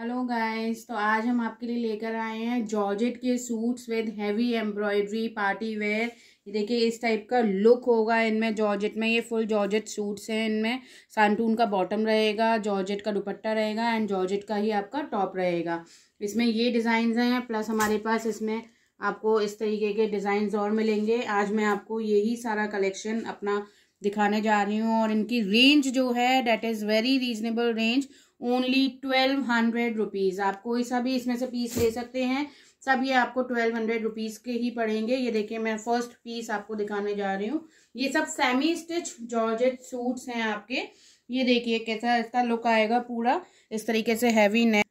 hello guys तो आज हम आपके लिए लेकर आए हैं जॉर्जेट के suits with heavy embroidery party wear ये देखिए इस टाइप का लुक होगा इनमें जॉर्जेट में ये फुल जॉर्जेट सूट्स हैं इनमें सांटून का बॉटम रहेगा जॉर्जेट का दुपट्टा रहेगा एंड जॉर्जेट का ही आपका टॉप रहेगा इसमें ये डिज़ाइन हैं प्लस हमारे पास इसमें आपको इस तरीके के डिज़ाइन और मिलेंगे आज मैं आपको यही सारा कलेक्शन अपना दिखाने जा रही हूँ और इनकी रेंज जो है that is very reasonable range only twelve hundred rupees आप कोई सा भी इसमें से पीस ले सकते हैं सब ये आपको ट्वेल्व हंड्रेड रुपीज़ के ही पड़ेंगे ये देखिए मैं फर्स्ट पीस आपको दिखाने जा रही हूँ ये सब सेमी स्टिच जॉर्जेट सूट्स हैं आपके ये देखिए कैसा इसका लुक आएगा पूरा इस तरीके से हैवी नेक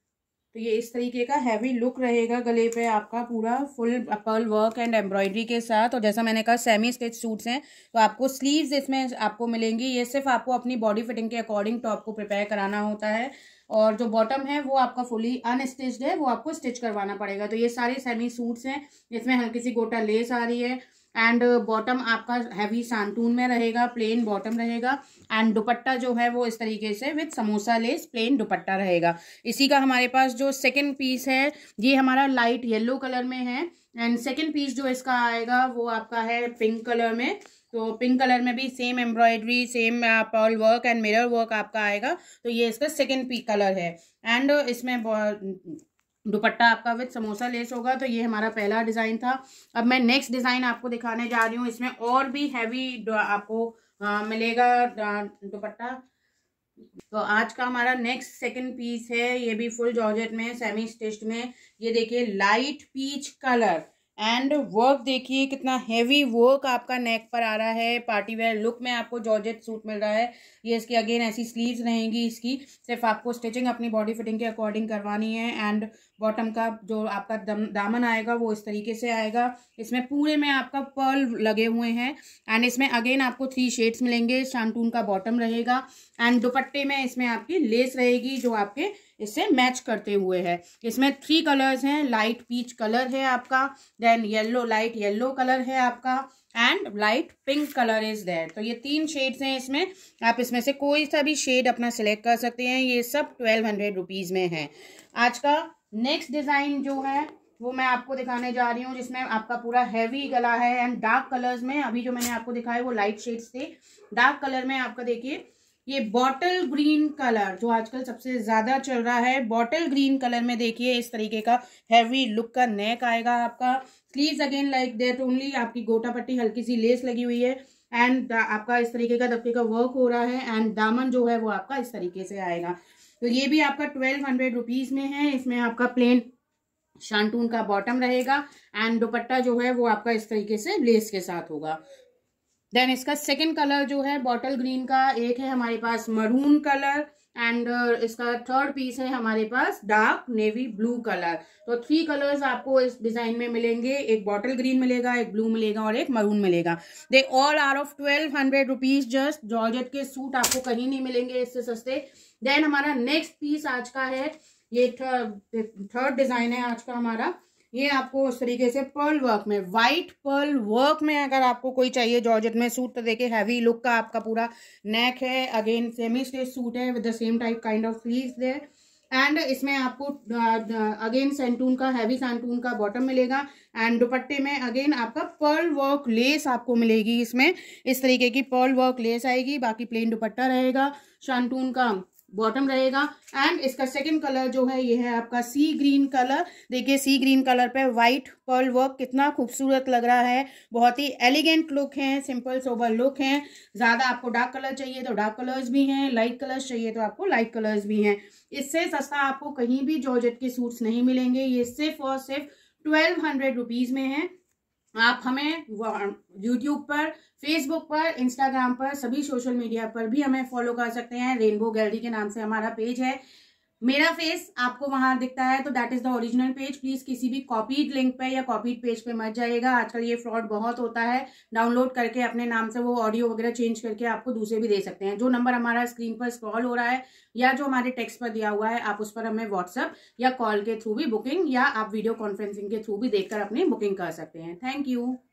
तो ये इस तरीके का हैवी लुक रहेगा गले पे आपका पूरा full pearl work and embroidery के साथ और जैसा मैंने कहा सेमी स्टिच सूट्स हैं तो आपको स्लीव्स इसमें आपको मिलेंगी ये सिर्फ आपको अपनी बॉडी फिटिंग के अकॉर्डिंग टॉप को प्रिपेयर कराना होता है और जो बॉटम है वो आपका फुली अनस्टिच्ड है वो आपको स्टिच करवाना पड़ेगा तो ये सारे सेमी सूट्स हैं इसमें हल्की सी गोटा लेस आ रही है एंड बॉटम uh, आपका हैवी सांतून में रहेगा प्लेन बॉटम रहेगा एंड दुपट्टा जो है वो इस तरीके से with samosa lace plain dupatta रहेगा इसी का हमारे पास जो सेकेंड पीस है ये हमारा लाइट येलो कलर में है एंड सेकेंड पीस जो इसका आएगा वो आपका है पिंक कलर में तो पिंक कलर में भी same embroidery same pearl work and mirror work आपका आएगा तो ये इसका सेकेंड पी कलर है एंड uh, इसमें दुपट्टा आपका विथ समोसा लेस होगा तो ये हमारा पहला डिज़ाइन था अब मैं नेक्स्ट डिज़ाइन आपको दिखाने जा रही हूँ इसमें और भी हैवी आपको आ, मिलेगा दुपट्टा तो आज का हमारा नेक्स्ट सेकंड पीस है ये भी फुल जॉर्जेट में सेमी स्टिच्ड में ये देखिए light peach colour and work देखिए कितना हैवी वर्क आपका नेक पर आ रहा है पार्टी वेयर लुक में आपको जॉर्जेट सूट मिल रहा है ये इसकी अगेन ऐसी स्लीव्स रहेंगी इसकी सिर्फ आपको स्टिचिंग अपनी बॉडी फिटिंग के अकॉर्डिंग करवानी है एंड बॉटम का जो आपका दम दामन आएगा वो इस तरीके से आएगा इसमें पूरे में आपका पर्ल लगे हुए हैं एंड इसमें अगेन आपको थ्री शेड्स मिलेंगे शांटून का बॉटम रहेगा एंड दुपट्टे में इसमें आपकी लेस रहेगी जो आपके इससे मैच करते हुए है इसमें थ्री कलर्स हैं लाइट पीच कलर है आपका then yellow light yellow colour है आपका and light pink colour is there तो ये तीन शेड्स हैं इसमें आप इसमें से कोई सा भी शेड अपना सिलेक्ट कर सकते हैं ये सब ट्वेल्व हंड्रेड रुपीज़ में है आज का नेक्स्ट डिज़ाइन जो है वो मैं आपको दिखाने जा रही हूँ जिसमें आपका पूरा हैवी गला है एंड डार्क कलर्स में अभी जो मैंने आपको दिखाया वो लाइट शेड्स थे डार्क कलर में आपका देखिए ये बॉटल ग्रीन कलर जो आजकल सबसे ज़्यादा चल रहा है बॉटल ग्रीन कलर में देखिए इस तरीके का हैवी लुक का नेक आएगा आपका sleeves again like that only आपकी गोटा पट्टी हल्की सी लेस लगी हुई है एंड uh, आपका इस तरीके का दबके का वर्क हो रहा है एंड दामन जो है वो आपका इस तरीके से आएगा तो ये भी आपका ट्वेल्व हंड्रेड रुपीज़ में है इसमें आपका प्लेन शांटून का बॉटम रहेगा एंड दुपट्टा जो है वो आपका इस तरीके से लेस के साथ होगा देन इसका सेकेंड कलर जो है बॉटल ग्रीन का एक है हमारे पास मरून कलर एंड uh, इसका थर्ड पीस है हमारे पास डार्क नेवी ब्लू कलर तो थ्री कलर्स आपको इस डिजाइन में मिलेंगे एक बॉटल ग्रीन मिलेगा एक ब्लू मिलेगा और एक मरून मिलेगा they all are of twelve hundred rupees just georgette के सूट आपको कहीं नहीं मिलेंगे इससे सस्ते देन हमारा नेक्स्ट पीस आज का है ये थर्ड डिजाइन है आज का हमारा ये आपको उस तरीके से पर्ल वर्क में वाइट पर्ल वर्क में अगर आपको कोई चाहिए जॉर्जेट में सूट तो देखे हैवी लुक का आपका पूरा नेक है अगेन सेमी स्टेज सूट है with the same type kind of sleeves है एंड इसमें आपको अगेन सेंटून का हैवी सेंटून का बॉटम मिलेगा एंड दुपट्टे में अगेन आपका पर्ल वर्क लेस आपको मिलेगी इसमें इस तरीके की पर्ल वर्क लेस आएगी बाकी प्लेन दुपट्टा रहेगा शांटून का बॉटम रहेगा एंड इसका सेकंड कलर जो है ये है आपका सी ग्रीन कलर देखिए सी ग्रीन कलर पे वाइट पर्ल वर्क कितना खूबसूरत लग रहा है बहुत ही एलिगेंट लुक है सिंपल सोबर लुक है ज़्यादा आपको डार्क कलर चाहिए तो डार्क कलर्स भी हैं लाइट कलर्स चाहिए तो आपको लाइट कलर्स भी हैं इससे सस्ता आपको कहीं भी जॉर्जेट के सूट्स नहीं मिलेंगे ये सिर्फ और सिर्फ ट्वेल्व हंड्रेड रुपीज़ में है आप हमें यूट्यूब पर फेसबुक पर इंस्टाग्राम पर सभी सोशल मीडिया पर भी हमें फॉलो कर सकते हैं रेनबो गैलरी के नाम से हमारा पेज है मेरा फेस आपको वहां दिखता है तो that is the original page please किसी भी कॉपीड लिंक पे या कॉपीड पेज पे मत जाएगा आजकल ये फ्रॉड बहुत होता है डाउनलोड करके अपने नाम से वो ऑडियो वगैरह चेंज करके आपको दूसरे भी दे सकते हैं जो नंबर हमारा स्क्रीन पर स्क्रॉल हो रहा है या जो हमारे टेक्स्ट पर दिया हुआ है आप उस पर हमें व्हाट्सअप या कॉल के थ्रू भी बुकिंग या आप वीडियो कॉन्फ्रेंसिंग के थ्रू भी देखकर अपनी बुकिंग कर सकते हैं थैंक यू